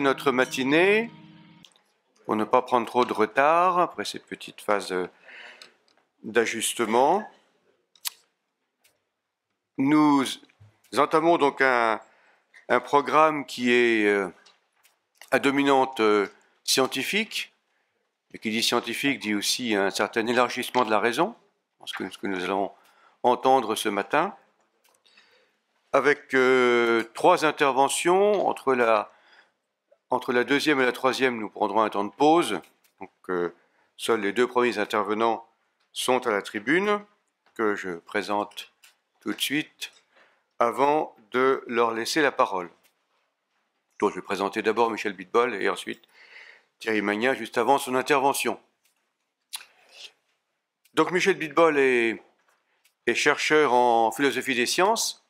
notre matinée, pour ne pas prendre trop de retard après cette petite phase euh, d'ajustement, nous entamons donc un, programme qui est euh, à dominante euh, scientifique, et qui dit scientifique dit aussi un certain élargissement de la raison, ce que, ce que nous allons entendre ce matin, avec trois interventions entre la entre la deuxième et la troisième, nous prendrons un temps de pause. Donc, euh, seuls les deux premiers intervenants sont à la tribune, que je présente tout de suite, avant de leur laisser la parole. Donc, je vais présenter d'abord Michel Bitbol et ensuite Thierry Magna, juste avant son intervention. Donc, Michel Bitbol est, chercheur en philosophie des sciences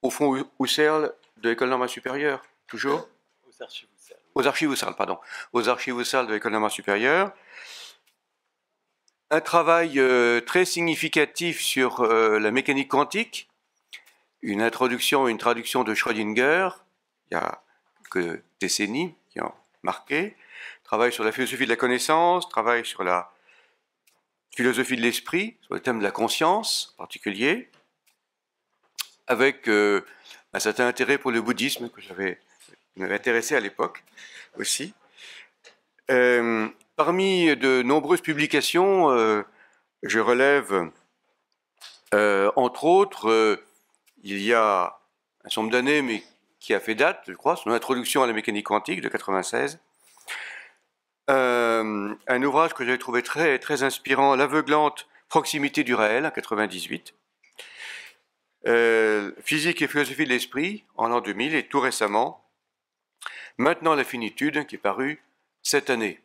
au fond Husserl de l'école normale supérieure, toujours aux archives pardon. Aux archives de l'économie supérieure. Un travail euh, très significatif sur euh, la mécanique quantique, une introduction, une traduction de Schrödinger, il y a quelques décennies qui ont marqué. Travail sur la philosophie de la connaissance, travail sur la philosophie de l'esprit, sur le thème de la conscience en particulier, avec euh, un certain intérêt pour le bouddhisme que j'avais qui m'avait intéressé à l'époque aussi. Euh, parmi de nombreuses publications, euh, je relève, euh, entre autres, il y a un somme nombre d'années, mais qui a fait date, je crois, son introduction à la mécanique quantique de 96. un ouvrage que j'avais trouvé très, très inspirant, L'aveuglante proximité du réel, en 98. physique et philosophie de l'esprit, en l'an 2000, et tout récemment, Maintenant la finitude, qui est parue cette année.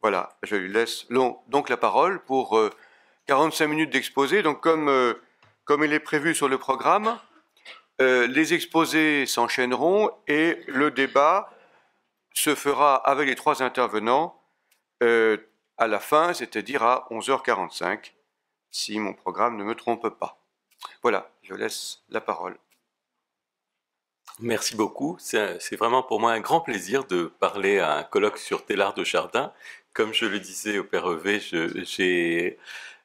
Voilà, je lui laisse donc la parole pour 45 euh, minutes d'exposé. Donc comme, euh, comme il est prévu sur le programme, euh, les exposés s'enchaîneront et le débat se fera avec les trois intervenants à la fin, c'est-à-dire à 11h45, si mon programme ne me trompe pas. Voilà, je laisse la parole. Merci beaucoup. C'est vraiment pour moi un grand plaisir de parler à un colloque sur Télard de Chardin. Comme je le disais au Père Hervé, j'ai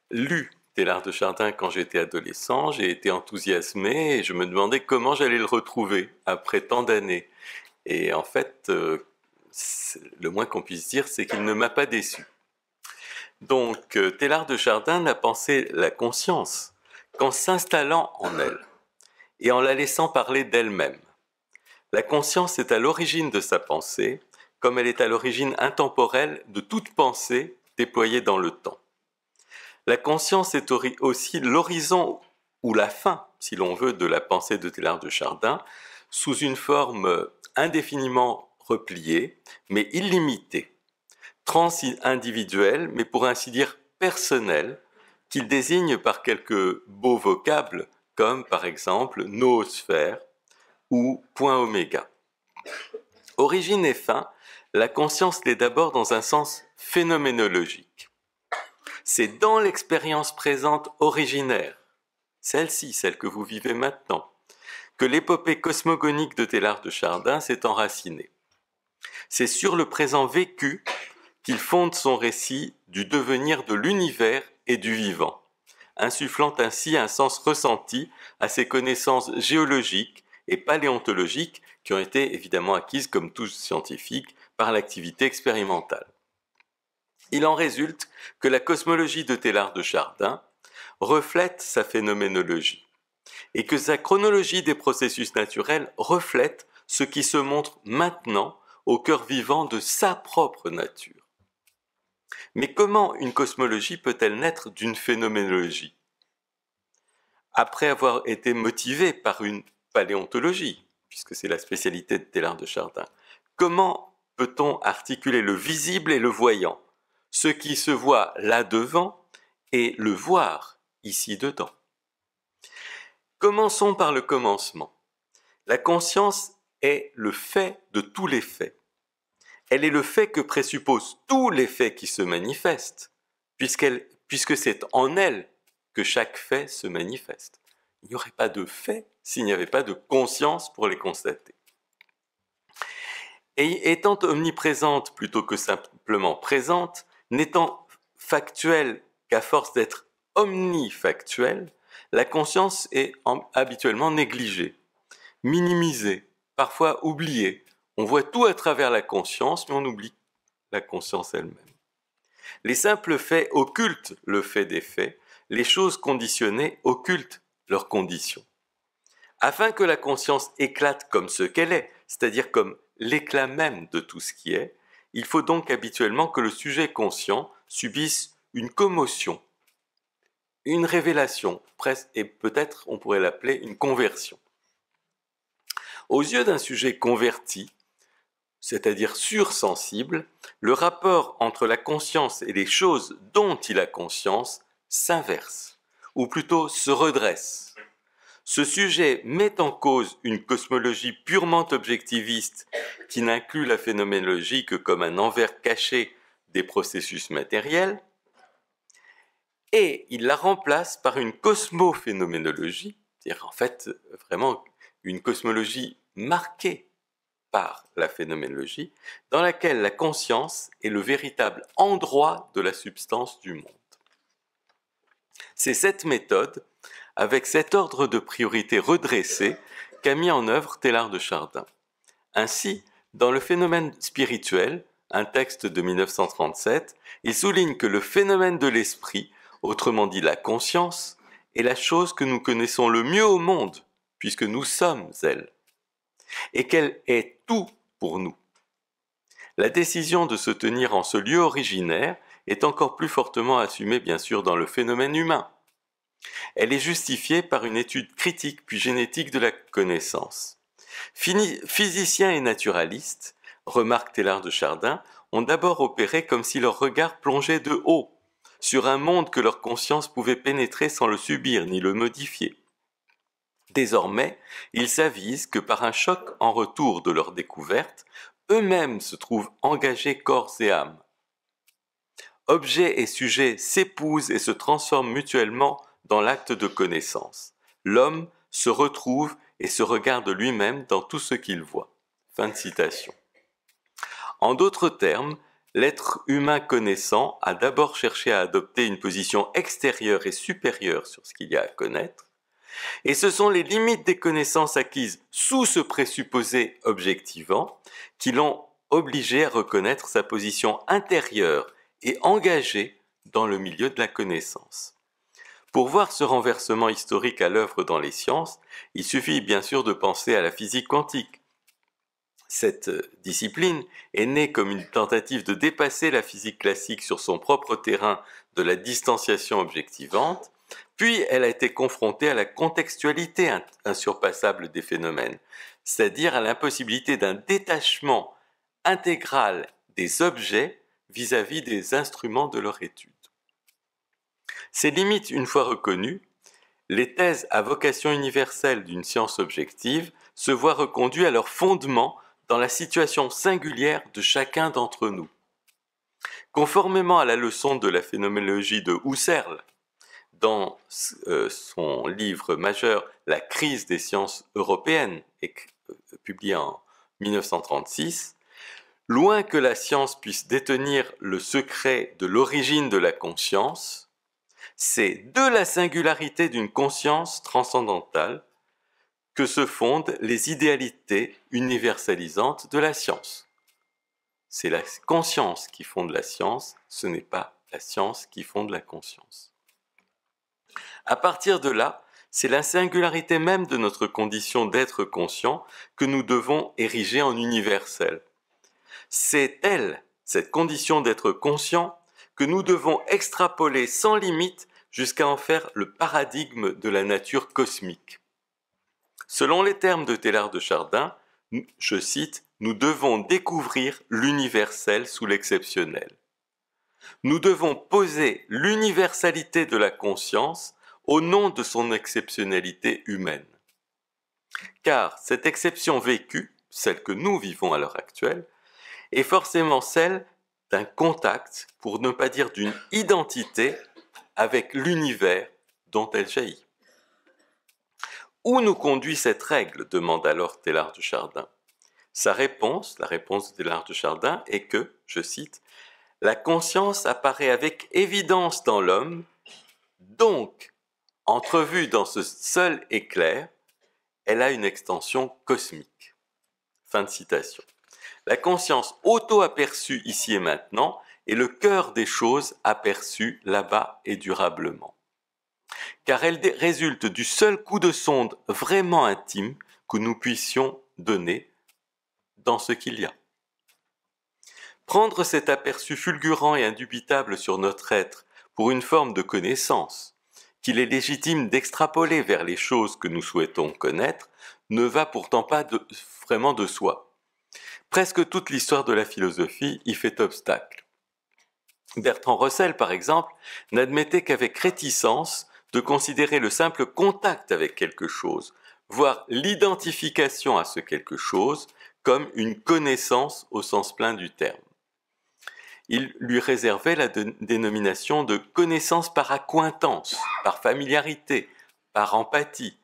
lu Télard de Chardin quand j'étais adolescent, j'ai été enthousiasmé et je me demandais comment j'allais le retrouver après tant d'années. Et en fait, euh, le moins qu'on puisse dire, c'est qu'il ne m'a pas déçu. Donc, euh, Télar de Chardin n'a pensé la conscience qu'en s'installant en elle et en la laissant parler d'elle-même. La conscience est à l'origine de sa pensée, comme elle est à l'origine intemporelle de toute pensée déployée dans le temps. La conscience est aussi l'horizon ou la fin, si l'on veut, de la pensée de Teilhard de Chardin, sous une forme indéfiniment repliée, mais illimitée, trans-individuelle, mais pour ainsi dire personnelle, qu'il désigne par quelques beaux vocables, comme par exemple noosphère, ou point oméga. Origine et fin, la conscience l'est d'abord dans un sens phénoménologique. C'est dans l'expérience présente originaire, celle-ci, celle que vous vivez maintenant, que l'épopée cosmogonique de Télard de Chardin s'est enracinée. C'est sur le présent vécu qu'il fonde son récit du devenir de l'univers et du vivant, insufflant ainsi un sens ressenti à ses connaissances géologiques, et paléontologiques qui ont été évidemment acquises comme tous scientifiques, par l'activité expérimentale. Il en résulte que la cosmologie de Télard de Chardin reflète sa phénoménologie et que sa chronologie des processus naturels reflète ce qui se montre maintenant au cœur vivant de sa propre nature. Mais comment une cosmologie peut-elle naître d'une phénoménologie Après avoir été motivée par une paléontologie, puisque c'est la spécialité de Taylor de Chardin. Comment peut-on articuler le visible et le voyant, ce qui se voit là-devant et le voir ici-dedans Commençons par le commencement. La conscience est le fait de tous les faits. Elle est le fait que présuppose tous les faits qui se manifestent, puisque c'est en elle que chaque fait se manifeste. Il n'y aurait pas de fait s'il n'y avait pas de conscience pour les constater. Et étant omniprésente plutôt que simplement présente, n'étant factuelle qu'à force d'être omnifactuelle, la conscience est habituellement négligée, minimisée, parfois oubliée. On voit tout à travers la conscience, mais on oublie la conscience elle-même. Les simples faits occultent le fait des faits, les choses conditionnées occultent leurs conditions afin que la conscience éclate comme ce qu'elle est, c'est-à-dire comme l'éclat même de tout ce qui est, il faut donc habituellement que le sujet conscient subisse une commotion, une révélation, et peut-être on pourrait l'appeler une conversion. Aux yeux d'un sujet converti, c'est-à-dire sursensible, le rapport entre la conscience et les choses dont il a conscience s'inverse, ou plutôt se redresse. Ce sujet met en cause une cosmologie purement objectiviste qui n'inclut la phénoménologie que comme un envers caché des processus matériels, et il la remplace par une cosmophénoménologie, c'est-à-dire en fait vraiment une cosmologie marquée par la phénoménologie, dans laquelle la conscience est le véritable endroit de la substance du monde. C'est cette méthode avec cet ordre de priorité redressé qu'a mis en œuvre Télard de Chardin. Ainsi, dans le phénomène spirituel, un texte de 1937, il souligne que le phénomène de l'esprit, autrement dit la conscience, est la chose que nous connaissons le mieux au monde, puisque nous sommes elle, et qu'elle est tout pour nous. La décision de se tenir en ce lieu originaire est encore plus fortement assumée bien sûr dans le phénomène humain, elle est justifiée par une étude critique puis génétique de la connaissance. physiciens et naturalistes, remarque Tellard de Chardin, ont d'abord opéré comme si leur regard plongeait de haut sur un monde que leur conscience pouvait pénétrer sans le subir ni le modifier. Désormais, ils s'avisent que par un choc en retour de leur découverte, eux-mêmes se trouvent engagés corps et âme. Objet et sujet s'épousent et se transforment mutuellement dans l'acte de connaissance. L'homme se retrouve et se regarde lui-même dans tout ce qu'il voit. Fin de citation. En d'autres termes, l'être humain connaissant a d'abord cherché à adopter une position extérieure et supérieure sur ce qu'il y a à connaître, et ce sont les limites des connaissances acquises sous ce présupposé objectivant qui l'ont obligé à reconnaître sa position intérieure et engagée dans le milieu de la connaissance. Pour voir ce renversement historique à l'œuvre dans les sciences, il suffit bien sûr de penser à la physique quantique. Cette euh, discipline est née comme une tentative de dépasser la physique classique sur son propre terrain de la distanciation objectivante, puis elle a été confrontée à la contextualité insurpassable des phénomènes, c'est-à-dire à, à l'impossibilité d'un détachement intégral des objets vis à -vis des instruments de leur étude. Ces limites une fois reconnues, les thèses à vocation universelle d'une science objective se voient reconduites à leur fondement dans la situation singulière de chacun d'entre nous. Conformément à la leçon de la phénoménologie de Husserl, dans euh, son livre majeur La crise des sciences européennes, euh, publié en 1936, loin que la science puisse détenir le secret de l'origine de la conscience, c'est de la singularité d'une conscience transcendantale que se fondent les idéalités universalisantes de la science. C'est la conscience qui fonde la science, ce n'est pas la science qui fonde la conscience. À partir de là, c'est la singularité même de notre condition d'être conscient que nous devons ériger en universel. C'est elle, cette condition d'être conscient, que nous devons extrapoler sans limite jusqu'à en faire le paradigme de la nature cosmique. Selon les termes de Teilhard de Chardin, je cite, Nous devons découvrir l'universel sous l'exceptionnel. Nous devons poser l'universalité de la conscience au nom de son exceptionnalité humaine. Car cette exception vécue, celle que nous vivons à l'heure actuelle, est forcément celle d'un contact, pour ne pas dire d'une identité, avec l'univers dont elle jaillit. Où nous conduit cette règle demande alors Télard de Chardin. Sa réponse, la réponse de Télard de Chardin, est que, je cite, La conscience apparaît avec évidence dans l'homme, donc, entrevue dans ce seul éclair, elle a une extension cosmique. Fin de citation. La conscience auto-aperçue ici et maintenant et le cœur des choses aperçues là-bas et durablement. Car elle résulte du seul coup de sonde vraiment intime que nous puissions donner dans ce qu'il y a. Prendre cet aperçu fulgurant et indubitable sur notre être pour une forme de connaissance, qu'il est légitime d'extrapoler vers les choses que nous souhaitons connaître, ne va pourtant pas vraiment de soi. Presque toute l'histoire de la philosophie y fait obstacle. Bertrand Russell, par exemple, n'admettait qu'avec réticence de considérer le simple contact avec quelque chose, voire l'identification à ce quelque chose, comme une connaissance au sens plein du terme. Il lui réservait la dénomination de connaissance par accointance, par familiarité, par empathie,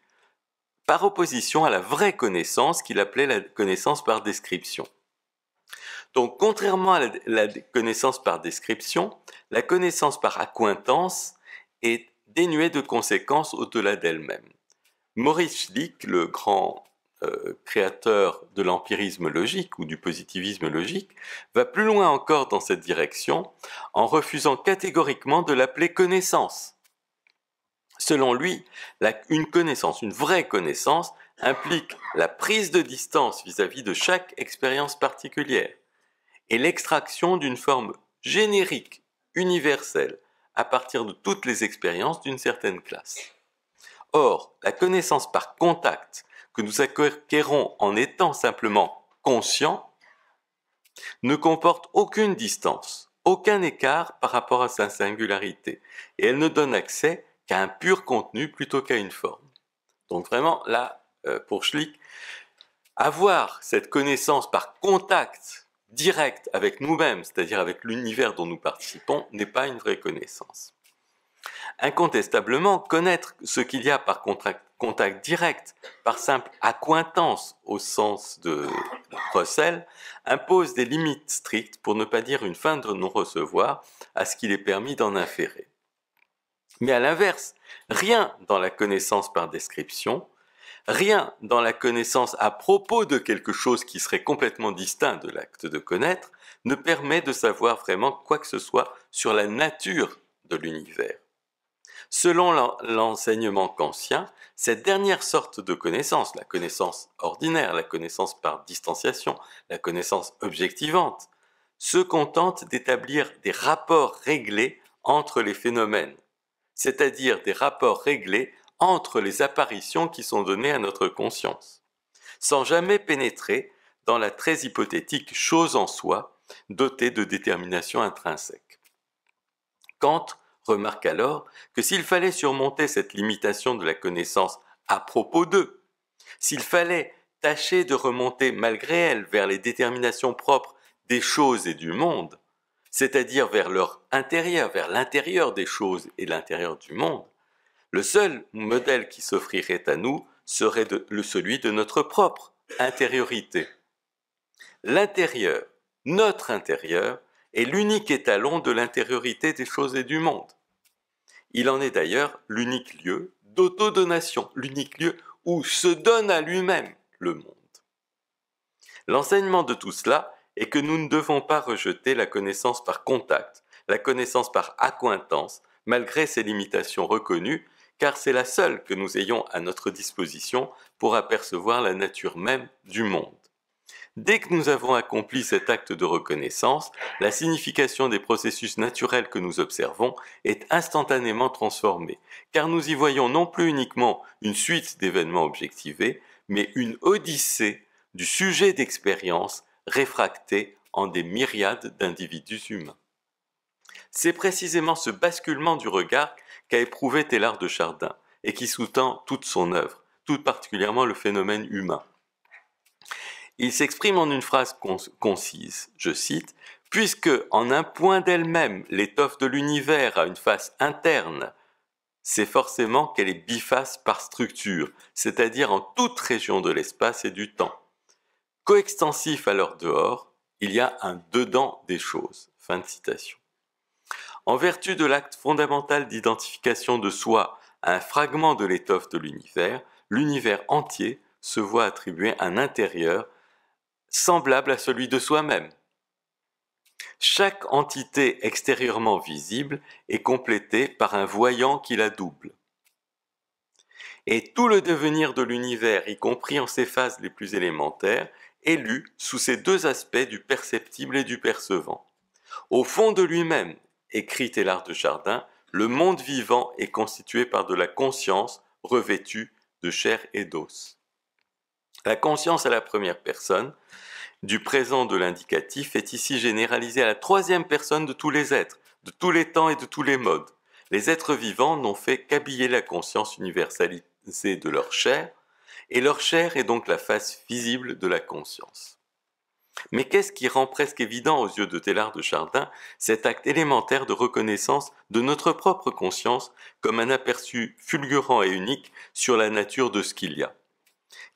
par opposition à la vraie connaissance qu'il appelait la connaissance par description. Donc, contrairement à la, connaissance par description, la connaissance par accointance est dénuée de conséquences au-delà d'elle-même. Maurice Schlick, le grand euh, créateur de l'empirisme logique ou du positivisme logique, va plus loin encore dans cette direction en refusant catégoriquement de l'appeler connaissance. Selon lui, une connaissance, une vraie connaissance, implique la prise de distance vis à -vis de chaque expérience particulière et l'extraction d'une forme générique, universelle, à partir de toutes les expériences d'une certaine classe. Or, la connaissance par contact que nous acquérons en étant simplement conscients ne comporte aucune distance, aucun écart par rapport à sa singularité, et elle ne donne accès qu'à un pur contenu plutôt qu'à une forme. Donc vraiment, là, euh, pour Schlick, avoir cette connaissance par contact Direct avec nous-mêmes, c'est-à-dire avec l'univers dont nous participons, n'est pas une vraie connaissance. Incontestablement, connaître ce qu'il y a par contact direct, par simple accointance au sens de Russell, impose des limites strictes, pour ne pas dire une fin de non-recevoir, à ce qu'il est permis d'en inférer. Mais à l'inverse, rien dans la connaissance par description, Rien dans la connaissance à propos de quelque chose qui serait complètement distinct de l'acte de connaître ne permet de savoir vraiment quoi que ce soit sur la nature de l'univers. Selon l'enseignement kantien, cette dernière sorte de connaissance, la connaissance ordinaire, la connaissance par distanciation, la connaissance objectivante, se contente d'établir des rapports réglés entre les phénomènes, c'est-à-dire des rapports réglés entre les apparitions qui sont données à notre conscience, sans jamais pénétrer dans la très hypothétique chose en soi dotée de détermination intrinsèque. Kant remarque alors que s'il fallait surmonter cette limitation de la connaissance à propos d'eux, s'il fallait tâcher de remonter malgré elle vers les déterminations propres des choses et du monde, c'est-à-dire vers leur intérieur, vers l'intérieur des choses et l'intérieur du monde, le seul modèle qui s'offrirait à nous serait celui de notre propre intériorité. L'intérieur, notre intérieur, est l'unique étalon de l'intériorité des choses et du monde. Il en est d'ailleurs l'unique lieu d'autodonation, l'unique lieu où se donne à lui-même le monde. L'enseignement de tout cela est que nous ne devons pas rejeter la connaissance par contact, la connaissance par accointance, malgré ses limitations reconnues, car c'est la seule que nous ayons à notre disposition pour apercevoir la nature même du monde. Dès que nous avons accompli cet acte de reconnaissance, la signification des processus naturels que nous observons est instantanément transformée, car nous y voyons non plus uniquement une suite d'événements objectivés, mais une odyssée du sujet d'expérience réfracté en des myriades d'individus humains. C'est précisément ce basculement du regard qu'a éprouvé Tellard de Chardin et qui sous-tend toute son œuvre, tout particulièrement le phénomène humain. Il s'exprime en une phrase concise, je cite, Puisque, en un point d'elle-même, l'étoffe de l'univers a une face interne, c'est forcément qu'elle est biface par structure, c'est-à-dire en toute région de l'espace et du temps. Coextensif à leur dehors, il y a un dedans des choses. Fin de citation. En vertu de l'acte fondamental d'identification de soi à un fragment de l'étoffe de l'univers, l'univers entier se voit attribuer un intérieur semblable à celui de soi-même. Chaque entité extérieurement visible est complétée par un voyant qui la double. Et tout le devenir de l'univers, y compris en ses phases les plus élémentaires, est lu sous ces deux aspects du perceptible et du percevant. Au fond de lui-même, écrite et l'art de jardin, le monde vivant est constitué par de la conscience revêtue de chair et d'os. La conscience à la première personne du présent de l'indicatif est ici généralisée à la troisième personne de tous les êtres, de tous les temps et de tous les modes. Les êtres vivants n'ont fait qu'habiller la conscience universalisée de leur chair, et leur chair est donc la face visible de la conscience. Mais qu'est-ce qui rend presque évident aux yeux de Tellard de Chardin cet acte élémentaire de reconnaissance de notre propre conscience comme un aperçu fulgurant et unique sur la nature de ce qu'il y a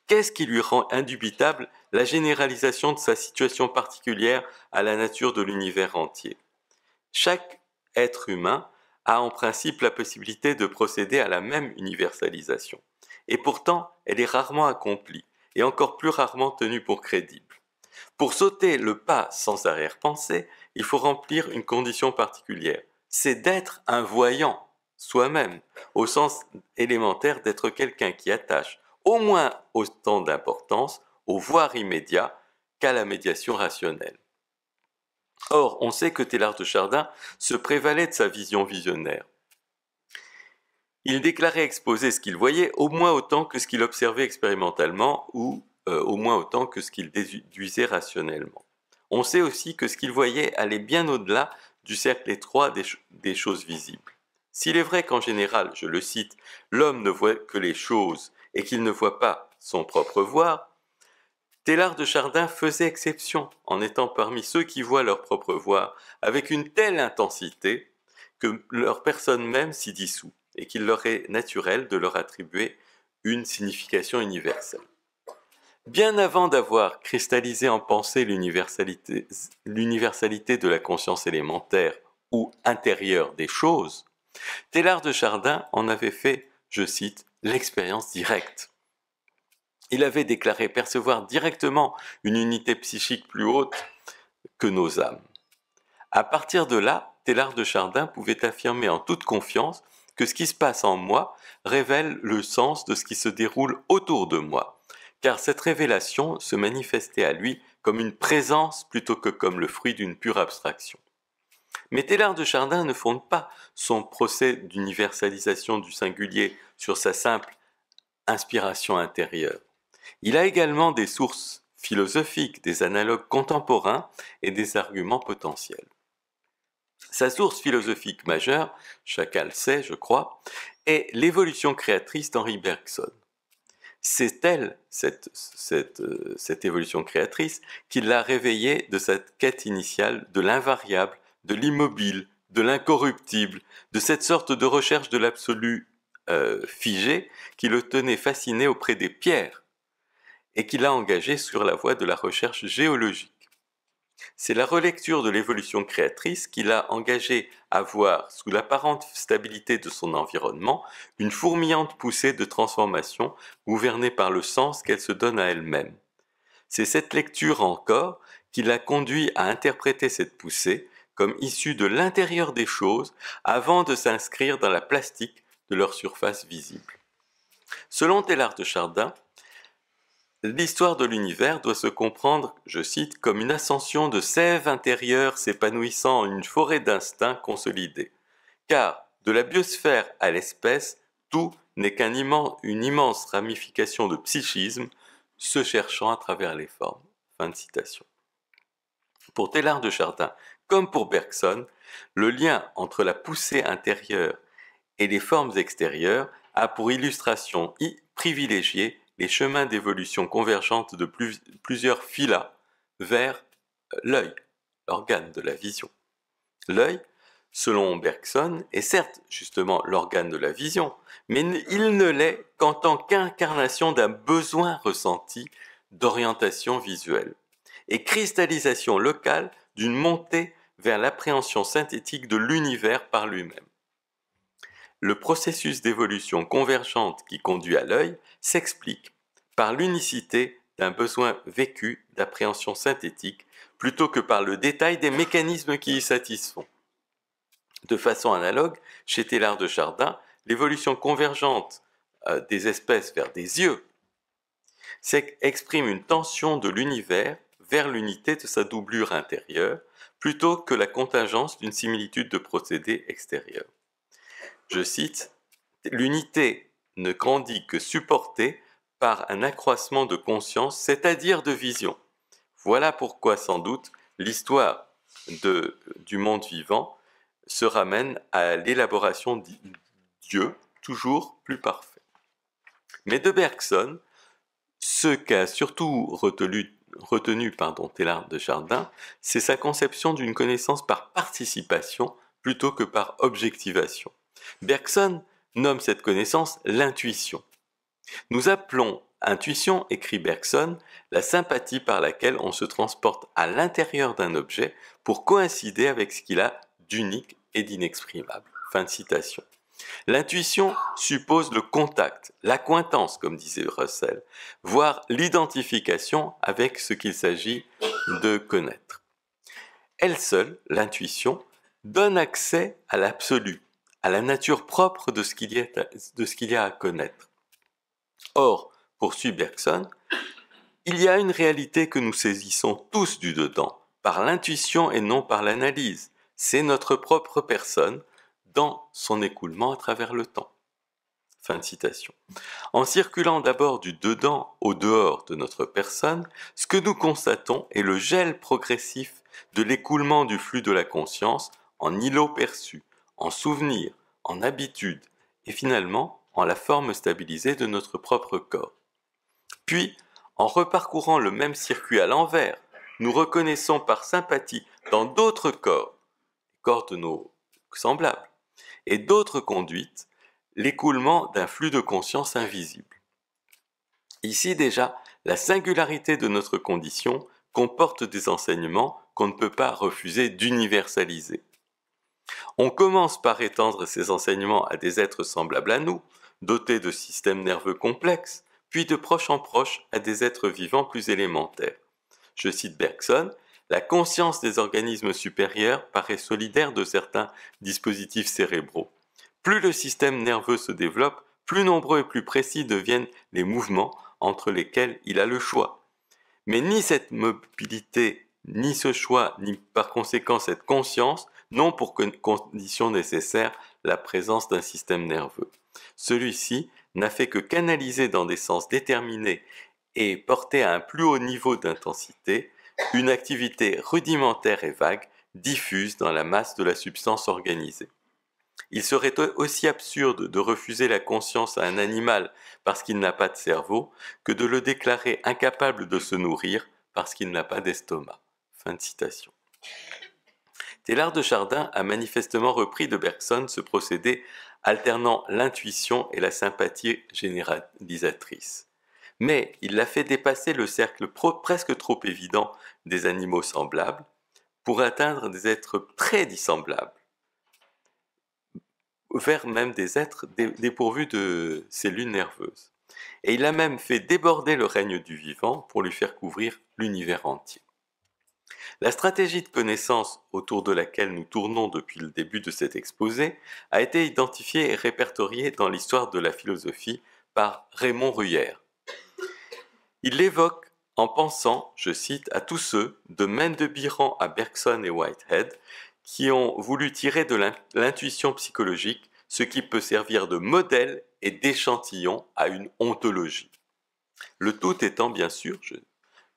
Qu'est-ce qui lui rend indubitable la généralisation de sa situation particulière à la nature de l'univers entier Chaque être humain a en principe la possibilité de procéder à la même universalisation. Et pourtant, elle est rarement accomplie, et encore plus rarement tenue pour crédible. Pour sauter le pas sans arrière-pensée, il faut remplir une condition particulière. C'est d'être un voyant soi-même, au sens élémentaire d'être quelqu'un qui attache au moins autant d'importance au voir immédiat qu'à la médiation rationnelle. Or, on sait que Télard de Chardin se prévalait de sa vision visionnaire. Il déclarait exposer ce qu'il voyait au moins autant que ce qu'il observait expérimentalement ou euh, au moins autant que ce qu'il déduisait rationnellement. On sait aussi que ce qu'il voyait allait bien au-delà du cercle étroit des, choses visibles. S'il est vrai qu'en général, je le cite, l'homme ne voit que les choses et qu'il ne voit pas son propre voir, Télard de Chardin faisait exception en étant parmi ceux qui voient leur propre voir avec une telle intensité que leur personne même s'y dissout et qu'il leur est naturel de leur attribuer une signification universelle. Bien avant d'avoir cristallisé en pensée l'universalité de la conscience élémentaire ou intérieure des choses, Teilhard de Chardin en avait fait, je cite, l'expérience directe. Il avait déclaré percevoir directement une unité psychique plus haute que nos âmes. À partir de là, Teilhard de Chardin pouvait affirmer en toute confiance que ce qui se passe en moi révèle le sens de ce qui se déroule autour de moi, car cette révélation se manifestait à lui comme une présence plutôt que comme le fruit d'une pure abstraction. Mais Teilhard de Chardin ne fonde pas son procès d'universalisation du singulier sur sa simple inspiration intérieure. Il a également des sources philosophiques, des analogues contemporains et des arguments potentiels. Sa source philosophique majeure, chacun le sait, je crois, est l'évolution créatrice d'Henri Bergson. C'est elle, cette, euh, cette, évolution créatrice, qui l'a réveillé de cette quête initiale de l'invariable, de l'immobile, de l'incorruptible, de cette sorte de recherche de l'absolu euh, figé qui le tenait fasciné auprès des pierres et qui l'a engagé sur la voie de la recherche géologique. C'est la relecture de l'évolution créatrice qui l'a engagé à voir, sous l'apparente stabilité de son environnement, une fourmillante poussée de transformation gouvernée par le sens qu'elle se donne à elle-même. C'est cette lecture encore qui l'a conduit à interpréter cette poussée comme issue de l'intérieur des choses avant de s'inscrire dans la plastique de leur surface visible. Selon Tellard de Chardin, L'histoire de l'univers doit se comprendre, je cite, comme une ascension de sève intérieure s'épanouissant en une forêt d'instincts consolidés. Car, de la biosphère à l'espèce, tout n'est qu'une immense, immense ramification de psychisme se cherchant à travers les formes. Fin de citation. Pour Tellard de Chardin, comme pour Bergson, le lien entre la poussée intérieure et les formes extérieures a pour illustration privilégiée les chemins d'évolution convergente de plusieurs filas vers euh, l'œil, l'organe de la vision. L'œil, selon Bergson, est certes justement l'organe de la vision, mais il ne l'est qu'en tant qu'incarnation d'un besoin ressenti d'orientation visuelle et cristallisation locale d'une montée vers l'appréhension synthétique de l'univers par lui-même le processus d'évolution convergente qui conduit à l'œil s'explique par l'unicité d'un besoin vécu d'appréhension synthétique plutôt que par le détail des mécanismes qui y satisfont. De façon analogue, chez Télard de Chardin, l'évolution convergente euh, des espèces vers des yeux exprime une tension de l'univers vers l'unité de sa doublure intérieure plutôt que la contingence d'une similitude de procédés extérieurs je cite, L'unité ne grandit que supportée par un accroissement de conscience, c'est-à-dire de vision. Voilà pourquoi sans doute l'histoire du monde vivant se ramène à l'élaboration d'un Dieu toujours plus parfait. Mais de Bergson, ce qu'a surtout retenu, retenu pardon, Télard de Chardin, c'est sa conception d'une connaissance par participation plutôt que par objectivation. Bergson nomme cette connaissance l'intuition. Nous appelons intuition, écrit Bergson, la sympathie par laquelle on se transporte à l'intérieur d'un objet pour coïncider avec ce qu'il a d'unique et d'inexprimable. Fin de citation. L'intuition suppose le contact, l'acquaintance, comme disait Russell, voire l'identification avec ce qu'il s'agit de connaître. Elle seule, l'intuition, donne accès à l'absolu, à la nature propre de ce qu'il y, a à connaître. Or, poursuit Bergson, il y a une réalité que nous saisissons tous du dedans, par l'intuition et non par l'analyse. C'est notre propre personne dans son écoulement à travers le temps. Fin de citation. En circulant d'abord du dedans au dehors de notre personne, ce que nous constatons est le gel progressif de l'écoulement du flux de la conscience en îlot perçu en souvenir, en habitude et finalement en la forme stabilisée de notre propre corps. Puis, en reparcourant le même circuit à l'envers, nous reconnaissons par sympathie dans d'autres corps, corps de nos semblables, et d'autres conduites, l'écoulement d'un flux de conscience invisible. Ici déjà, la singularité de notre condition comporte des enseignements qu'on ne peut pas refuser d'universaliser. On commence par étendre ces enseignements à des êtres semblables à nous, dotés de systèmes nerveux complexes, puis de proche en proche à des êtres vivants plus élémentaires. Je cite Bergson, La conscience des organismes supérieurs paraît solidaire de certains dispositifs cérébraux. Plus le système nerveux se développe, plus nombreux et plus précis deviennent les mouvements entre lesquels il a le choix. Mais ni cette mobilité, ni ce choix, ni par conséquent cette conscience non pour condition nécessaire la présence d'un système nerveux. Celui-ci n'a fait que canaliser dans des sens déterminés et porter à un plus haut niveau d'intensité une activité rudimentaire et vague, diffuse dans la masse de la substance organisée. Il serait aussi absurde de refuser la conscience à un animal parce qu'il n'a pas de cerveau que de le déclarer incapable de se nourrir parce qu'il n'a pas d'estomac. Fin de citation. Teilhard de Chardin a manifestement repris de Bergson ce procédé alternant l'intuition et la sympathie généralisatrice. Mais il l'a fait dépasser le cercle presque trop évident des animaux semblables pour atteindre des êtres très dissemblables, vers même des êtres dépourvus de cellules nerveuses. Et il a même fait déborder le règne du vivant pour lui faire couvrir l'univers entier. La stratégie de connaissance autour de laquelle nous tournons depuis le début de cet exposé a été identifiée et répertoriée dans l'histoire de la philosophie par Raymond Ruyère. Il l'évoque en pensant, je cite, à tous ceux, de Biran à Bergson et Whitehead, qui ont voulu tirer de l'intuition psychologique ce qui peut servir de modèle et d'échantillon à une ontologie. Le tout étant bien sûr, je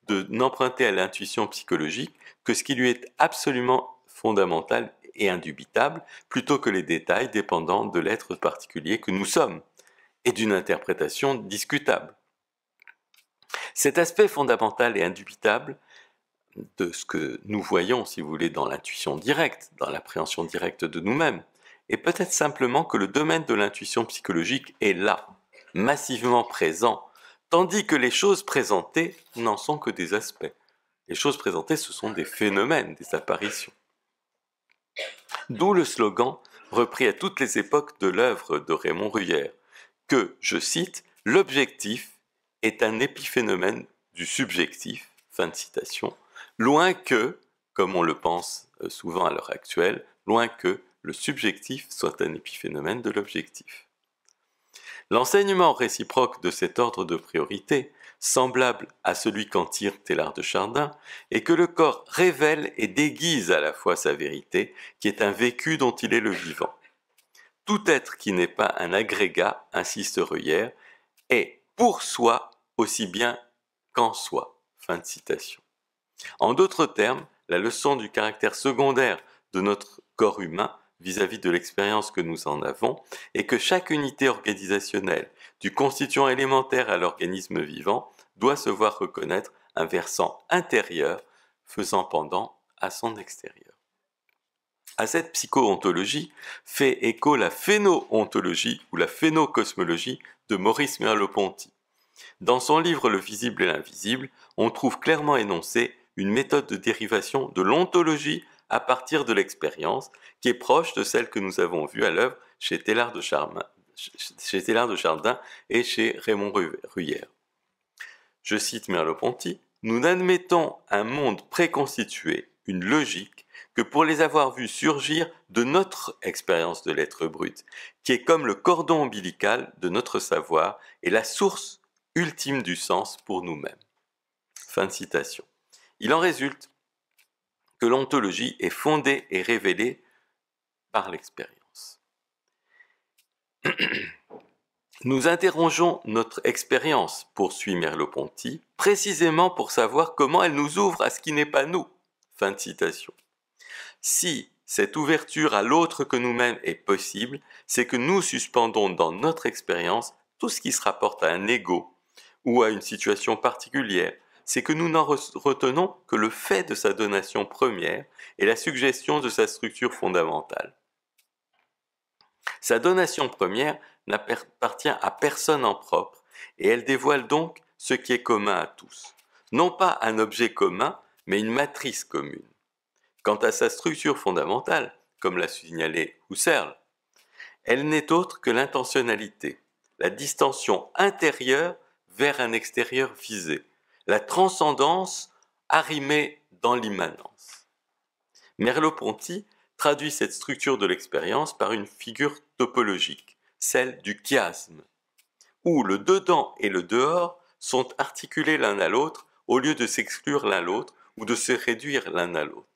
de n'emprunter à l'intuition psychologique que ce qui lui est absolument fondamental et indubitable, plutôt que les détails dépendant de l'être particulier que nous sommes et d'une interprétation discutable. Cet aspect fondamental et indubitable de ce que nous voyons, si vous voulez, dans l'intuition directe, dans l'appréhension directe de nous-mêmes, est peut-être simplement que le domaine de l'intuition psychologique est là, massivement présent tandis que les choses présentées n'en sont que des aspects. Les choses présentées, ce sont des phénomènes, des apparitions. D'où le slogan repris à toutes les époques de l'œuvre de Raymond Ruyère, que, je cite, l'objectif est un épiphénomène du subjectif, fin de citation, loin que, comme on le pense euh, souvent à l'heure actuelle, loin que le subjectif soit un épiphénomène de l'objectif. L'enseignement réciproque de cet ordre de priorité, semblable à celui qu'en tire Thélard de Chardin, est que le corps révèle et déguise à la fois sa vérité, qui est un vécu dont il est le vivant. Tout être qui n'est pas un agrégat, insiste Reuillère, est pour soi aussi bien qu'en soi. de citation. En d'autres termes, la leçon du caractère secondaire de notre corps humain vis-à-vis de l'expérience que nous en avons, et que chaque unité organisationnelle, du constituant élémentaire à l'organisme vivant, doit se voir reconnaître un versant intérieur faisant pendant à son extérieur. À cette psycho-ontologie fait écho la phéno-ontologie ou la phéno-cosmologie, de Maurice Merleau-Ponty. Dans son livre Le visible et l'invisible, on trouve clairement énoncé une méthode de dérivation de l'ontologie à partir de l'expérience qui est proche de celle que nous avons vue à l'œuvre chez Télard de, Chardin, et chez Raymond Ruyère. Je cite Merleau-Ponty, Nous n'admettons un monde préconstitué, une logique, que pour les avoir vus surgir de notre expérience de l'être brut, qui est comme le cordon ombilical de notre savoir et la source ultime du sens pour nous-mêmes. Fin de citation. Il en résulte l'ontologie est fondée et révélée par l'expérience. Nous interrogeons notre expérience, poursuit Merleau-Ponty, précisément pour savoir comment elle nous ouvre à ce qui n'est pas nous. Fin de citation. Si cette ouverture à l'autre que nous-mêmes est possible, c'est que nous suspendons dans notre expérience tout ce qui se rapporte à un ego ou à une situation particulière c'est que nous n'en retenons que le fait de sa donation première et la suggestion de sa structure fondamentale. Sa donation première n'appartient à personne en propre, et elle dévoile donc ce qui est commun à tous. Non pas un objet commun, mais une matrice commune. Quant à sa structure fondamentale, comme l'a signalé Husserl, elle n'est autre que l'intentionnalité, la distension intérieure vers un extérieur visé la transcendance arrimée dans l'immanence. Merleau-Ponty traduit cette structure de l'expérience par une figure topologique, celle du chiasme, où le dedans et le dehors sont articulés l'un à l'autre au lieu de s'exclure l'un l'autre ou de se réduire l'un à l'autre.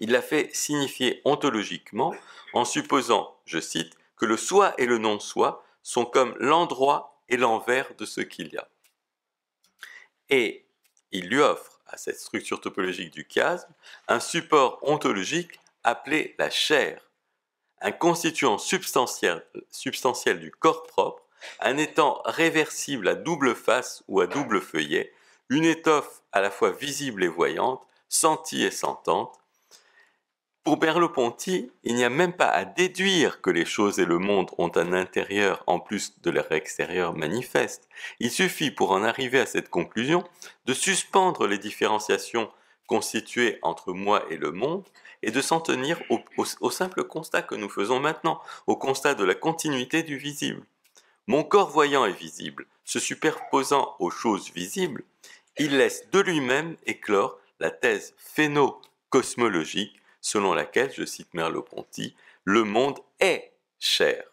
Il l'a fait signifier ontologiquement en supposant, je cite, que le soi et le non-soi sont comme l'endroit et l'envers de ce qu'il y a et il lui offre à cette structure topologique du chiasme un support ontologique appelé la chair, un constituant substantiel, substantiel du corps propre, un étang réversible à double face ou à double feuillet, une étoffe à la fois visible et voyante, sentie et sentante, pour Berleponti, il n'y a même pas à déduire que les choses et le monde ont un intérieur en plus de leur extérieur manifeste. Il suffit pour en arriver à cette conclusion de suspendre les différenciations constituées entre moi et le monde et de s'en tenir au, simple constat que nous faisons maintenant, au constat de la continuité du visible. Mon corps voyant est visible, se superposant aux choses visibles, il laisse de lui-même éclore la thèse phéno-cosmologique selon laquelle, je cite Merleau-Ponty, le monde est chair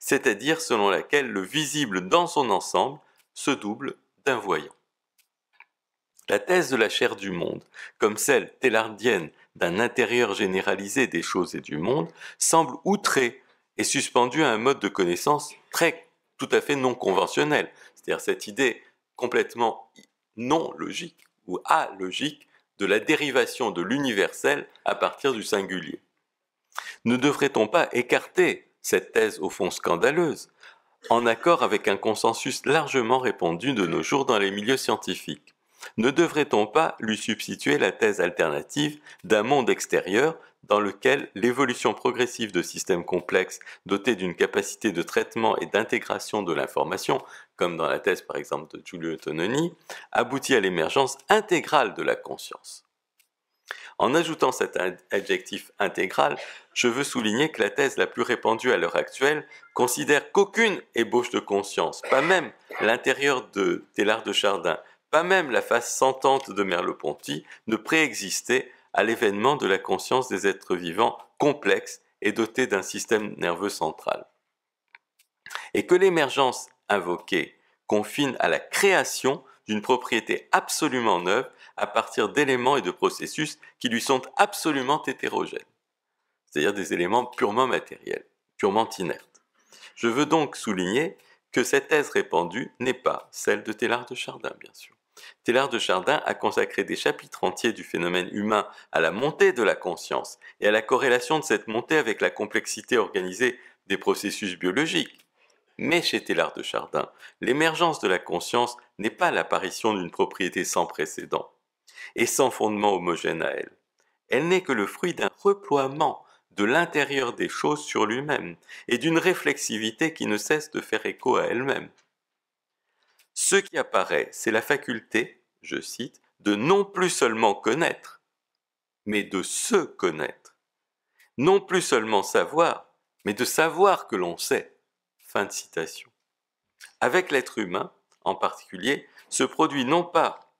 c'est-à-dire selon laquelle le visible dans son ensemble se double d'un voyant. La thèse de la chair du monde, comme celle thélardienne d'un intérieur généralisé des choses et du monde, semble outrée et suspendue à un mode de connaissance très tout à fait non conventionnel, c'est-à-dire cette idée complètement non logique ou alogique de la dérivation de l'universel à partir du singulier. Ne devrait-on pas écarter cette thèse au fond scandaleuse, en accord avec un consensus largement répandu de nos jours dans les milieux scientifiques Ne devrait-on pas lui substituer la thèse alternative d'un monde extérieur dans lequel l'évolution progressive de systèmes complexes dotés d'une capacité de traitement et d'intégration de l'information, comme dans la thèse par exemple de Giulio Tononi, aboutit à l'émergence intégrale de la conscience. En ajoutant cet adjectif intégral, je veux souligner que la thèse la plus répandue à l'heure actuelle considère qu'aucune ébauche de conscience, pas même l'intérieur de Télard de Chardin, pas même la face sentante de Merleau-Ponty, ne préexistait à l'événement de la conscience des êtres vivants complexes et dotés d'un système nerveux central. Et que l'émergence invoquée confine à la création d'une propriété absolument neuve à partir d'éléments et de processus qui lui sont absolument hétérogènes, c'est-à-dire des éléments purement matériels, purement inertes. Je veux donc souligner que cette thèse répandue n'est pas celle de Teilhard de Chardin, bien sûr. Teilhard de Chardin a consacré des chapitres entiers du phénomène humain à la montée de la conscience et à la corrélation de cette montée avec la complexité organisée des processus biologiques. Mais chez Teilhard de Chardin, l'émergence de la conscience n'est pas l'apparition d'une propriété sans précédent et sans fondement homogène à elle. Elle n'est que le fruit d'un reploiement de l'intérieur des choses sur lui-même et d'une réflexivité qui ne cesse de faire écho à elle-même. Ce qui apparaît, c'est la faculté, je cite, de non plus seulement connaître, mais de se connaître. Non plus seulement savoir, mais de savoir que l'on sait. Fin de citation. Avec l'être humain, en particulier, se produit non pas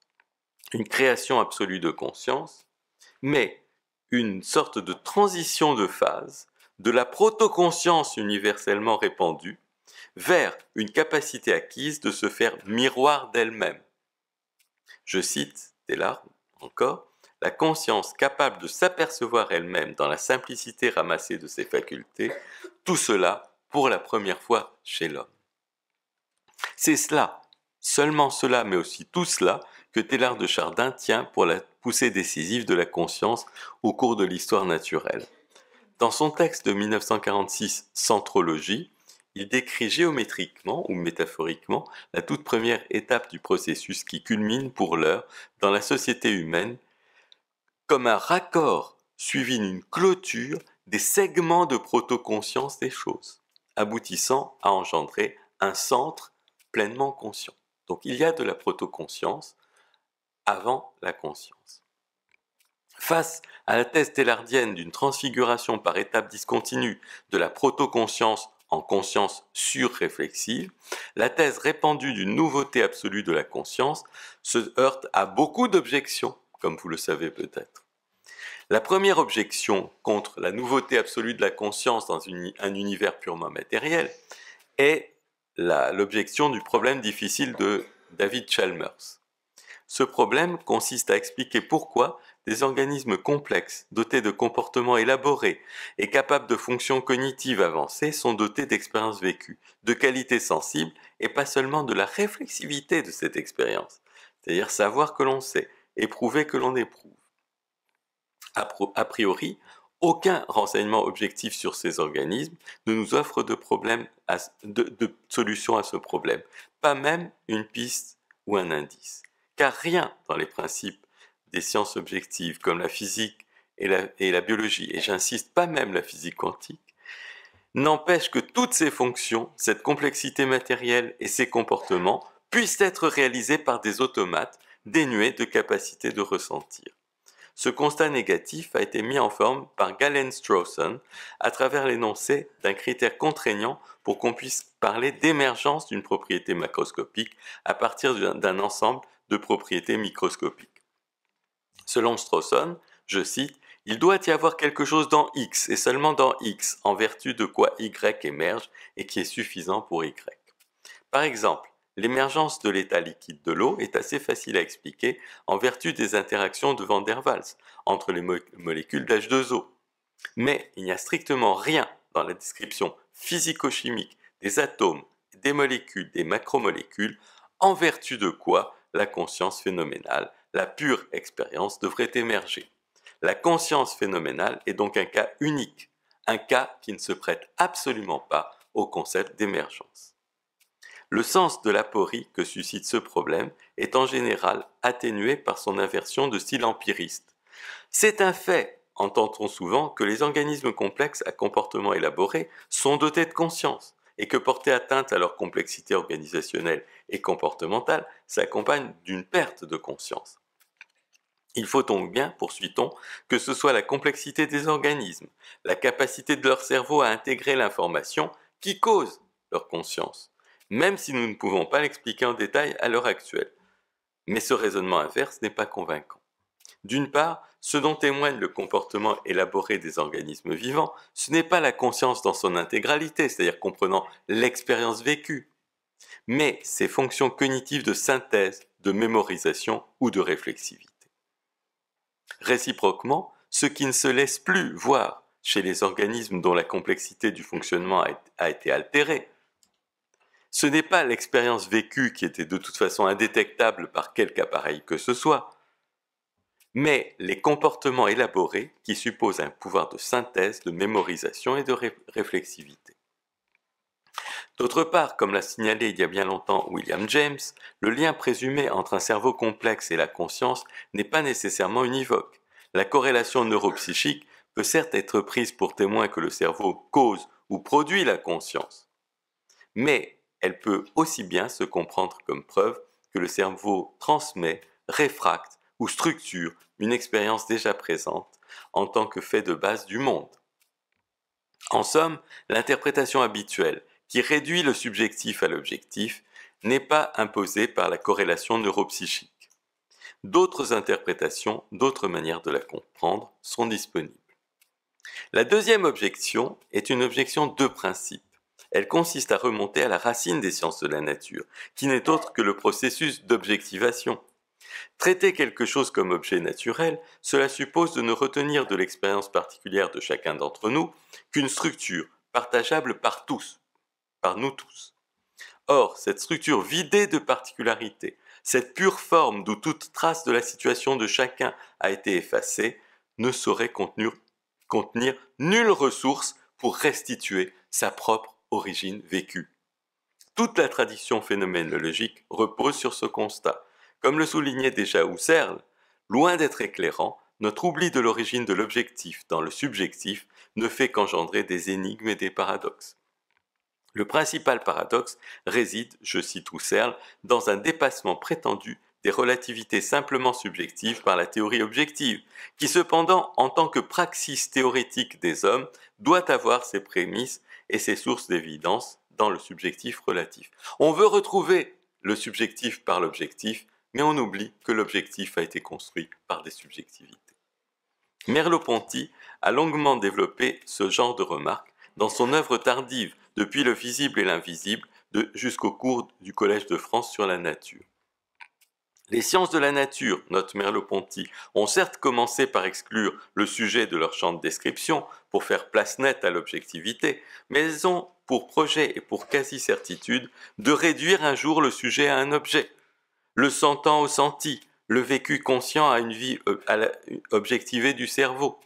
une création absolue de conscience, mais une sorte de transition de phase de la protoconscience universellement répandue vers une capacité acquise de se faire miroir d'elle-même. Je cite Télard encore, la conscience capable de s'apercevoir elle-même dans la simplicité ramassée de ses facultés, tout cela pour la première fois chez l'homme. C'est cela, seulement cela, mais aussi tout cela, que Télard de Chardin tient pour la poussée décisive de la conscience au cours de l'histoire naturelle. Dans son texte de 1946, Centrologie, il décrit géométriquement ou métaphoriquement la toute première étape du processus qui culmine pour l'heure dans la société humaine comme un raccord suivi d'une clôture des segments de proto-conscience des choses, aboutissant à engendrer un centre pleinement conscient. Donc il y a de la proto-conscience avant la conscience. Face à la thèse thélardienne d'une transfiguration par étapes discontinue de la proto-conscience en conscience surréflexive, la thèse répandue d'une nouveauté absolue de la conscience se heurte à beaucoup d'objections, comme vous le savez peut-être. La première objection contre la nouveauté absolue de la conscience dans un univers purement matériel est l'objection du problème difficile de David Chalmers. Ce problème consiste à expliquer pourquoi des organismes complexes, dotés de comportements élaborés et capables de fonctions cognitives avancées, sont dotés d'expériences vécues, de qualités sensibles et pas seulement de la réflexivité de cette expérience, c'est-à-dire savoir que l'on sait, éprouver que l'on éprouve. A priori, aucun renseignement objectif sur ces organismes ne nous offre de, solution à ce problème, pas même une piste ou un indice, car rien dans les principes des sciences objectives comme la physique et la, biologie, et j'insiste pas même la physique quantique, n'empêche que toutes ces fonctions, cette complexité matérielle et ces comportements puissent être réalisés par des automates dénués de capacité de ressentir. Ce constat négatif a été mis en forme par Galen Strawson à travers l'énoncé d'un critère contraignant pour qu'on puisse parler d'émergence d'une propriété macroscopique à partir d'un ensemble de propriétés microscopiques. Selon Strawson, je cite, Il doit y avoir quelque chose dans X et seulement dans X, en vertu de quoi Y émerge et qui est suffisant pour Y. Par exemple, l'émergence de l'état liquide de l'eau est assez facile à expliquer en vertu des interactions de Van der Waals entre les molécules d'H2O. Mais il n'y a strictement rien dans la description physico-chimique des atomes, des molécules, des macromolécules, en vertu de quoi la conscience phénoménale la pure expérience devrait émerger. La conscience phénoménale est donc un cas unique, un cas qui ne se prête absolument pas au concept d'émergence. Le sens de l'aporie que suscite ce problème est en général atténué par son inversion de style empiriste. C'est un fait, entend-on souvent, que les organismes complexes à comportement élaboré sont dotés de conscience et que porter atteinte à leur complexité organisationnelle et comportementale s'accompagne d'une perte de conscience. Il faut donc bien, poursuit-on, que ce soit la complexité des organismes, la capacité de leur cerveau à intégrer l'information qui cause leur conscience, même si nous ne pouvons pas l'expliquer en détail à l'heure actuelle. Mais ce raisonnement inverse n'est pas convaincant. D'une part, ce dont témoigne le comportement élaboré des organismes vivants, ce n'est pas la conscience dans son intégralité, c'est-à-dire comprenant l'expérience vécue, mais ses fonctions cognitives de synthèse, de mémorisation ou de réflexivité. Réciproquement, ce qui ne se laisse plus voir chez les organismes dont la complexité du fonctionnement a été altérée, ce n'est pas l'expérience vécue qui était de toute façon indétectable par quelque appareil que ce soit, mais les comportements élaborés qui supposent un pouvoir de synthèse, de mémorisation et de réflexivité. D'autre part, comme l'a signalé il y a bien longtemps William James, le lien présumé entre un cerveau complexe et la conscience n'est pas nécessairement univoque. La corrélation neuropsychique peut certes être prise pour témoin que le cerveau cause ou produit la conscience, mais elle peut aussi bien se comprendre comme preuve que le cerveau transmet, réfracte ou structure une expérience déjà présente en tant que fait de base du monde. En somme, l'interprétation habituelle, qui réduit le subjectif à l'objectif, n'est pas imposée par la corrélation neuropsychique. D'autres interprétations, d'autres manières de la comprendre sont disponibles. La deuxième objection est une objection de principe. Elle consiste à remonter à la racine des sciences de la nature, qui n'est autre que le processus d'objectivation. Traiter quelque chose comme objet naturel, cela suppose de ne retenir de l'expérience particulière de chacun d'entre nous qu'une structure partageable par tous, nous tous. Or, cette structure vidée de particularités, cette pure forme d'où toute trace de la situation de chacun a été effacée, ne saurait contenir, contenir nulle ressource pour restituer sa propre origine vécue. Toute la tradition phénoménologique repose sur ce constat. Comme le soulignait déjà Husserl, loin d'être éclairant, notre oubli de l'origine de l'objectif dans le subjectif ne fait qu'engendrer des énigmes et des paradoxes. Le principal paradoxe réside, je cite Husserl, dans un dépassement prétendu des relativités simplement subjectives par la théorie objective, qui cependant, en tant que praxis théorétique des hommes, doit avoir ses prémices et ses sources d'évidence dans le subjectif relatif. On veut retrouver le subjectif par l'objectif, mais on oublie que l'objectif a été construit par des subjectivités. Merleau-Ponty a longuement développé ce genre de remarque dans son œuvre tardive, depuis le visible et l'invisible jusqu'au cours du Collège de France sur la nature. Les sciences de la nature, note Merleau-Ponty, ont certes commencé par exclure le sujet de leur champ de description pour faire place nette à l'objectivité, mais elles ont pour projet et pour quasi-certitude de réduire un jour le sujet à un objet, le sentant au senti, le vécu conscient à une vie euh, objectivée du cerveau.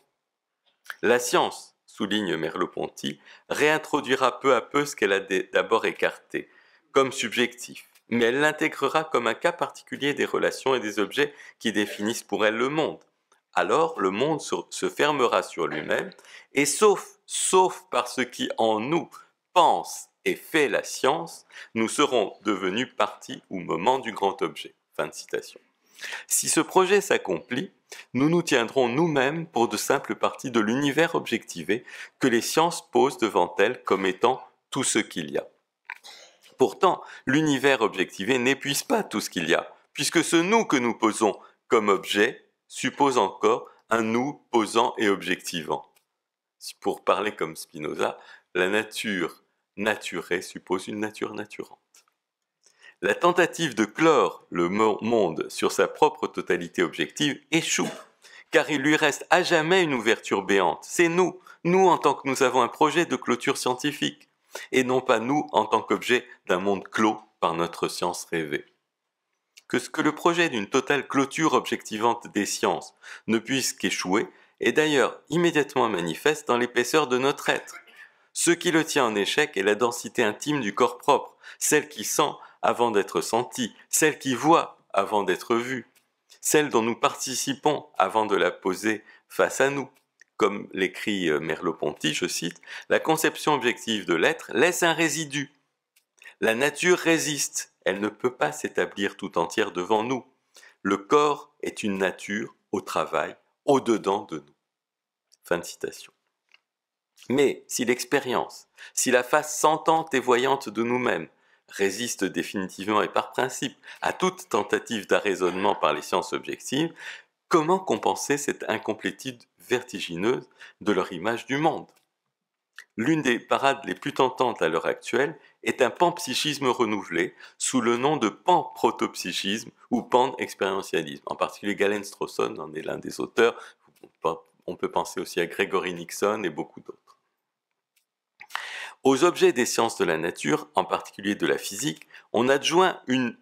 La science, souligne Merleau-Ponty, réintroduira peu à peu ce qu'elle a d'abord écarté, comme subjectif, mais elle l'intégrera comme un cas particulier des relations et des objets qui définissent pour elle le monde. Alors le monde se fermera sur lui-même, et sauf, sauf par ce qui en nous pense et fait la science, nous serons devenus partie ou moment du grand objet. Fin de citation. Si ce projet s'accomplit, nous nous tiendrons nous-mêmes pour de simples parties de l'univers objectivé que les sciences posent devant elles comme étant tout ce qu'il y a. Pourtant, l'univers objectivé n'épuise pas tout ce qu'il y a, puisque ce nous que nous posons comme objet suppose encore un nous posant et objectivant. Pour parler comme Spinoza, la nature naturée suppose une nature naturante. La tentative de clore le monde sur sa propre totalité objective échoue, car il lui reste à jamais une ouverture béante. C'est nous, nous en tant que nous avons un projet de clôture scientifique, et non pas nous en tant qu'objet d'un monde clos par notre science rêvée que ce que le projet d'une totale clôture objectivante des sciences ne puisse qu'échouer est d'ailleurs immédiatement manifeste dans l'épaisseur de notre être. Ce qui le tient en échec est la densité intime du corps propre, celle qui sent avant d'être sentie, celle qui voit avant d'être vue, celle dont nous participons avant de la poser face à nous. Comme l'écrit euh, Merleau-Ponty, je cite, La conception objective de l'être laisse un résidu. La nature résiste, elle ne peut pas s'établir tout entière devant nous. Le corps est une nature au travail, au-dedans de nous. Fin de citation. Mais si l'expérience, si la face sentante et voyante de nous-mêmes, résiste définitivement et par principe à toute tentative d'arraisonnement par les sciences objectives, comment compenser cette incomplétude vertigineuse de leur image du monde L'une des parades les plus tentantes à l'heure actuelle est un panpsychisme renouvelé sous le nom de panprotopsychisme ou pan-expérientialisme. En particulier, Galen Strawson en est l'un des auteurs. On peut penser aussi à Gregory Nixon et beaucoup d'autres. Aux objets des sciences de la nature, en particulier de la physique, on adjoint une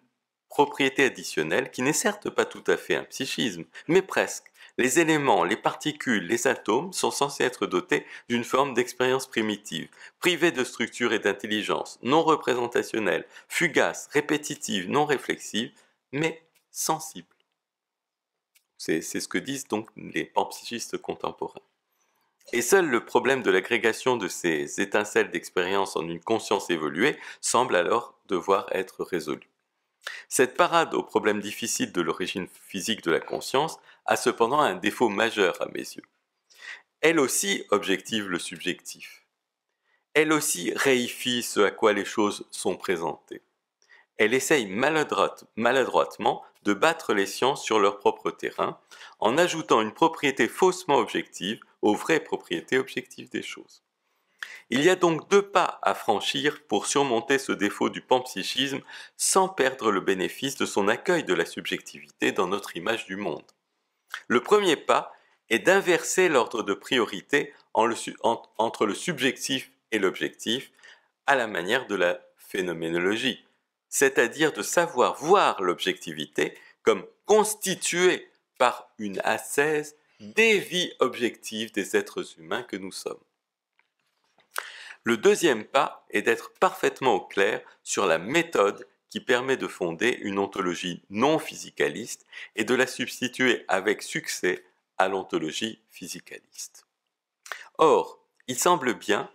propriété additionnelle qui n'est certes pas tout à fait un psychisme, mais presque. Les éléments, les particules, les atomes sont censés être dotés d'une forme d'expérience primitive, privée de structure et d'intelligence, non représentationnelle, fugace, répétitive, non réflexive, mais sensible. C'est ce que disent donc les panpsychistes contemporains. Et seul le problème de l'agrégation de ces étincelles d'expérience en une conscience évoluée semble alors devoir être résolu. Cette parade au problème difficile de l'origine physique de la conscience a cependant un défaut majeur à mes yeux. Elle aussi objective le subjectif. Elle aussi réifie ce à quoi les choses sont présentées. Elle essaye maladroite, maladroitement de battre les sciences sur leur propre terrain en ajoutant une propriété faussement objective aux vraies propriétés objectives des choses. Il y a donc deux pas à franchir pour surmonter ce défaut du panpsychisme sans perdre le bénéfice de son accueil de la subjectivité dans notre image du monde. Le premier pas est d'inverser l'ordre de priorité entre le subjectif et l'objectif à la manière de la phénoménologie, c'est-à-dire de savoir voir l'objectivité comme constituée par une ascèse des vies objectives des êtres humains que nous sommes. Le deuxième pas est d'être parfaitement au clair sur la méthode qui permet de fonder une ontologie non physicaliste et de la substituer avec succès à l'ontologie physicaliste. Or, il semble bien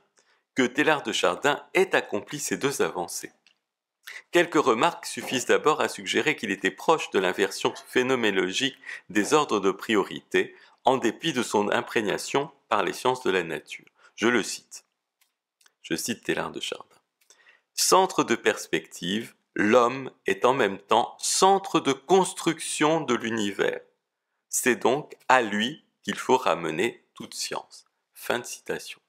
que Tellard de Chardin ait accompli ces deux avancées. Quelques remarques suffisent d'abord à suggérer qu'il était proche de l'inversion phénoménologique des ordres de priorité en dépit de son imprégnation par les sciences de la nature. Je le cite. Je cite Télard de Chardin. Centre de perspective, l'homme est en même temps centre de construction de l'univers. C'est donc à lui qu'il faut ramener toute science. Fin de citation.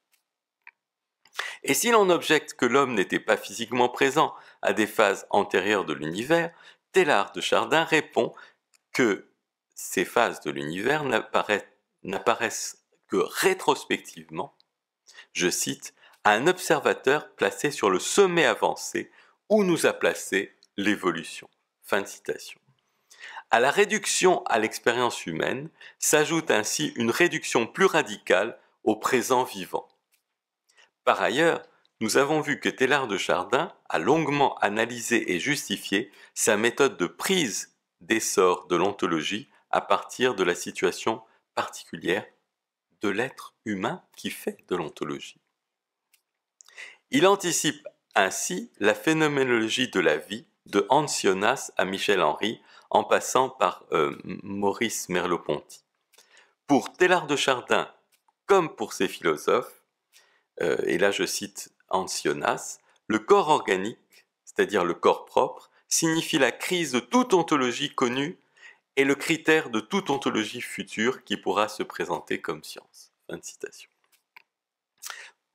Et si l'on objecte que l'homme n'était pas physiquement présent à des phases antérieures de l'univers, Télard de Chardin répond que ces phases de l'univers n'apparaissent que rétrospectivement, je cite, à un observateur placé sur le sommet avancé où nous a placé l'évolution. Fin de citation. À la réduction à l'expérience humaine s'ajoute ainsi une réduction plus radicale au présent vivant. Par ailleurs, nous avons vu que Tellard de Chardin a longuement analysé et justifié sa méthode de prise d'essor de l'ontologie à partir de la situation particulière de l'être humain qui fait de l'ontologie. Il anticipe ainsi la phénoménologie de la vie de Hans Jonas à Michel Henry en passant par euh, Maurice Merleau-Ponty. Pour Tellard de Chardin, comme pour ses philosophes, euh, et là je cite Hans Jonas, le corps organique, c'est-à-dire le corps propre, signifie la crise de toute ontologie connue est le critère de toute ontologie future qui pourra se présenter comme science. de citation.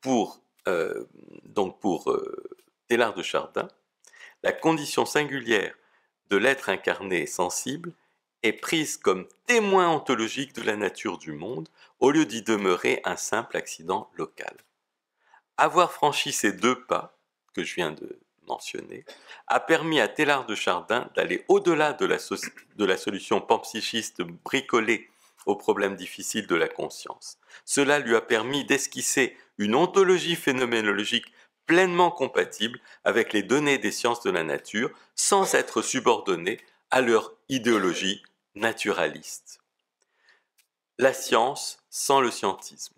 Pour, euh, donc pour euh, de Chardin, la condition singulière de l'être incarné et sensible est prise comme témoin ontologique de la nature du monde au lieu d'y demeurer un simple accident local. Avoir franchi ces deux pas que je viens de a permis à Télard de Chardin d'aller au-delà de, de, la solution panpsychiste bricolée aux problèmes difficiles de la conscience. Cela lui a permis d'esquisser une ontologie phénoménologique pleinement compatible avec les données des sciences de la nature, sans être subordonnée à leur idéologie naturaliste. La science sans le scientisme.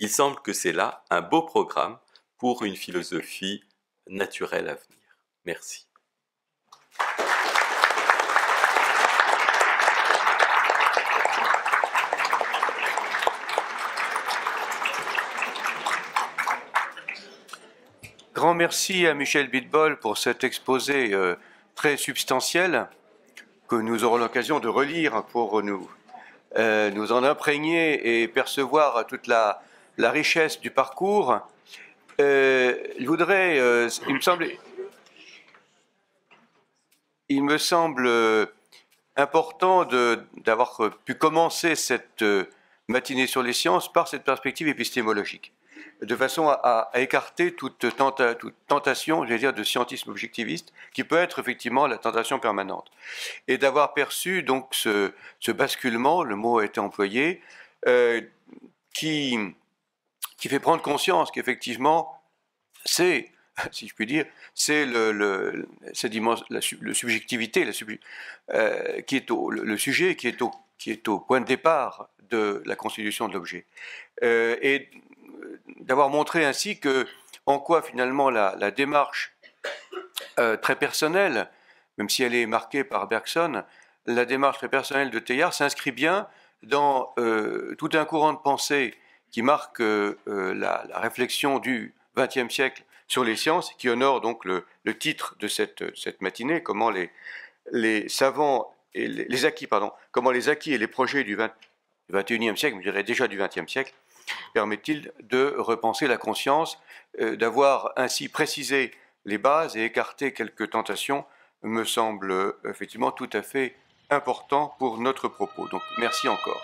Il semble que c'est là un beau programme pour une philosophie naturel à venir. Merci. Grand merci à Michel Bitbol pour cet exposé euh, très substantiel que nous aurons l'occasion de relire pour nous, euh, nous en imprégner et percevoir toute la richesse du parcours euh, voudrais, euh, il me semble, il me semble euh, important d'avoir euh, pu commencer cette matinée sur les sciences par cette perspective épistémologique, de façon à, écarter toute, tentation, toute tentation, dire, de scientisme objectiviste, qui peut être effectivement la tentation permanente, et d'avoir perçu donc ce, basculement, le mot a été employé, qui qui fait prendre conscience qu'effectivement, c'est, si je puis dire, c'est le, le, la, subjectivité la sub, euh, qui est au, le, sujet qui est, au, qui est au point de départ de la constitution de l'objet. Euh, et d'avoir montré ainsi que en quoi finalement la, démarche euh, très personnelle, même si elle est marquée par Bergson, la démarche très personnelle de Teilhard s'inscrit bien dans tout un courant de pensée qui marque euh, euh, la, réflexion du XXe siècle sur les sciences, qui honore donc le, titre de cette, cette matinée, comment les, les savants et les, acquis, pardon, comment les acquis et les projets du XXIe siècle, je dirais déjà du XXe siècle, permettent-ils de repenser la conscience, euh, d'avoir ainsi précisé les bases et écarté quelques tentations, me semble effectivement tout à fait important pour notre propos. Donc merci encore.